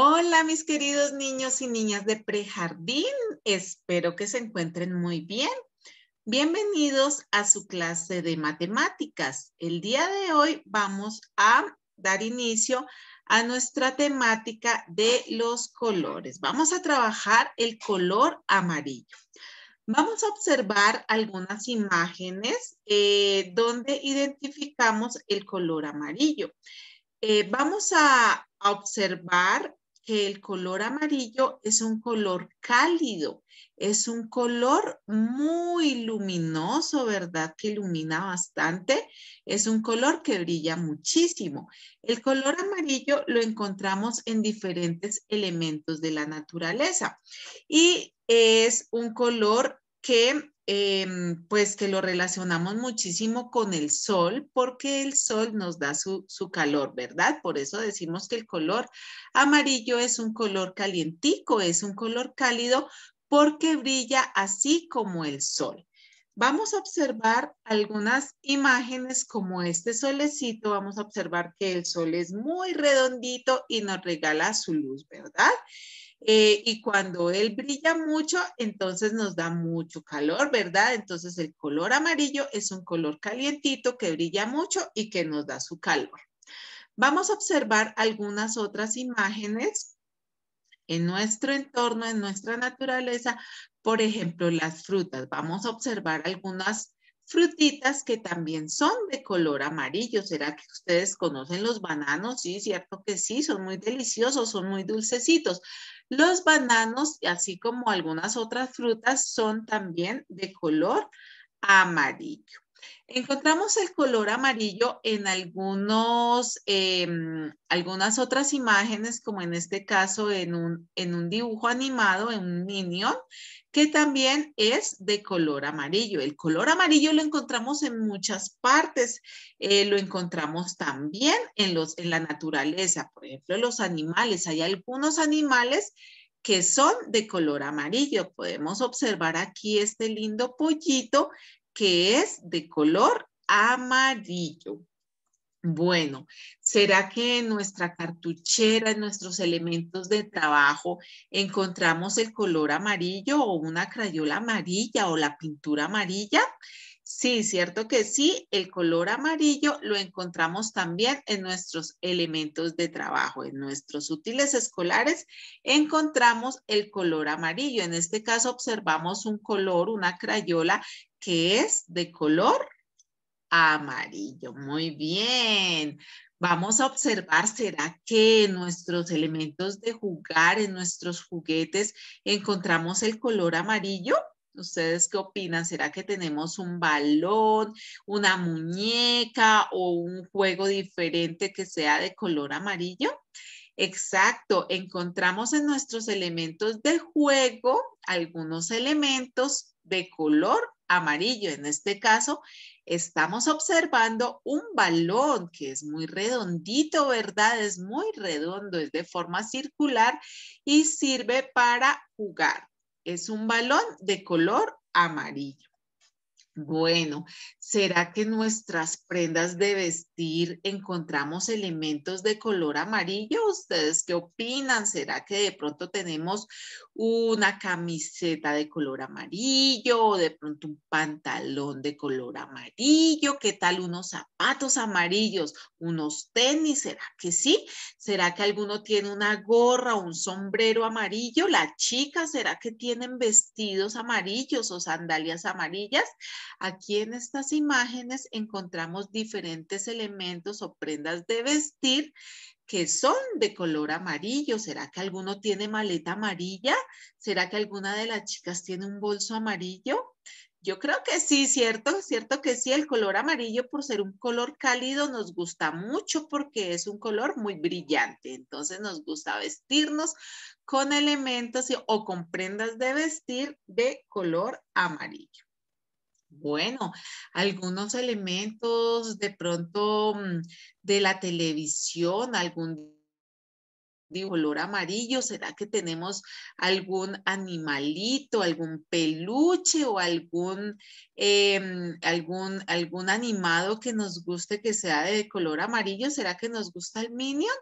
Hola mis queridos niños y niñas de prejardín, espero que se encuentren muy bien. Bienvenidos a su clase de matemáticas. El día de hoy vamos a dar inicio a nuestra temática de los colores. Vamos a trabajar el color amarillo. Vamos a observar algunas imágenes eh, donde identificamos el color amarillo. Eh, vamos a observar que el color amarillo es un color cálido, es un color muy luminoso, ¿verdad? Que ilumina bastante, es un color que brilla muchísimo. El color amarillo lo encontramos en diferentes elementos de la naturaleza y es un color que Em, pues que lo relacionamos muchísimo con el sol, porque el sol nos da su, su, calor, ¿verdad? Por eso decimos que el color amarillo es un color calientico, es un color cálido, porque brilla así como el sol. Vamos a observar algunas imágenes como este solecito. Vamos a observar que el sol es muy redondito y nos regala su luz, ¿verdad? Eh, y cuando él brilla mucho, entonces nos da mucho calor, ¿verdad? Entonces el color amarillo es un color calientito que brilla mucho y que nos da su calor. Vamos a observar algunas otras imágenes en nuestro entorno, en nuestra naturaleza, por ejemplo, las frutas. Vamos a observar algunas frutitas que también son de color amarillo. ¿Será que ustedes conocen los bananos? Sí, cierto que sí, son muy deliciosos, son muy dulcecitos. Los bananos, así como algunas otras frutas, son también de color amarillo. Encontramos el color amarillo en algunos, em, algunas otras imágenes, como en este caso en un, en un dibujo animado, en un minion, que también es de color amarillo. El color amarillo lo encontramos en muchas partes, eh, lo encontramos también en, los, en la naturaleza, por ejemplo, los animales. Hay algunos animales que son de color amarillo. Podemos observar aquí este lindo pollito que es de color amarillo. Bueno, ¿será que en nuestra cartuchera, en nuestros elementos de trabajo, encontramos el color amarillo o una crayola amarilla o la pintura amarilla? Sí, cierto que sí, el color amarillo lo encontramos también en nuestros elementos de trabajo, en nuestros útiles escolares encontramos el color amarillo. En este caso observamos un color, una crayola que es de color amarillo. Muy bien. Vamos a observar, ¿será que en nuestros elementos de jugar, en nuestros juguetes, encontramos el color amarillo? ¿Ustedes qué opinan? ¿Será que tenemos un balón, una muñeca o un juego diferente que sea de color amarillo? Exacto, encontramos en nuestros elementos de juego algunos elementos de color amarillo. En este caso, estamos observando un balón que es muy redondito, ¿verdad? Es muy redondo, es de forma circular y sirve para jugar. Es un balón de color amarillo. Bueno, ¿será que nuestras prendas de vestir encontramos elementos de color amarillo? ¿Ustedes qué opinan? ¿Será que de pronto tenemos una camiseta de color amarillo o de pronto un pantalón de color amarillo? ¿Qué tal unos zapatos amarillos, unos tenis? ¿Será que sí? ¿Será que alguno tiene una gorra o un sombrero amarillo? ¿La chica será que tienen vestidos amarillos o sandalias amarillas? Aquí en estas imágenes encontramos diferentes elementos o prendas de vestir que son de color amarillo. ¿Será que alguno tiene maleta amarilla? ¿Será que alguna de las chicas tiene un bolso amarillo? Yo creo que sí, ¿cierto? Cierto que sí, el color amarillo por ser un color cálido nos gusta mucho porque es un color muy brillante. Entonces nos gusta vestirnos con elementos o con prendas de vestir de color amarillo. Bueno, algunos elementos de pronto mm, de la televisión, algún de color amarillo, ¿será que tenemos algún animalito, algún peluche o algún, em, algún, algún animado que nos guste que sea de color amarillo? ¿Será que nos gusta el Minion?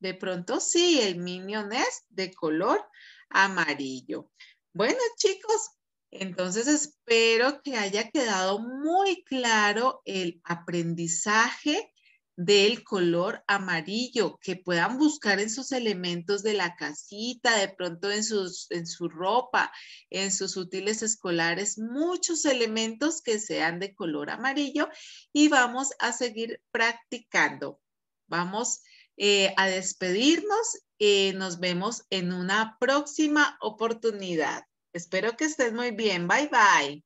De pronto sí, el Minion es de color amarillo. Bueno, chicos, entonces, espero que haya quedado muy claro el aprendizaje del color amarillo, que puedan buscar en sus elementos de la casita, de pronto en, su ropa, en sus útiles escolares, muchos elementos que sean de color amarillo y vamos a seguir practicando. Vamos eh, a despedirnos y eh, nos vemos en una próxima oportunidad. Espero que estés muy bien. Bye bye.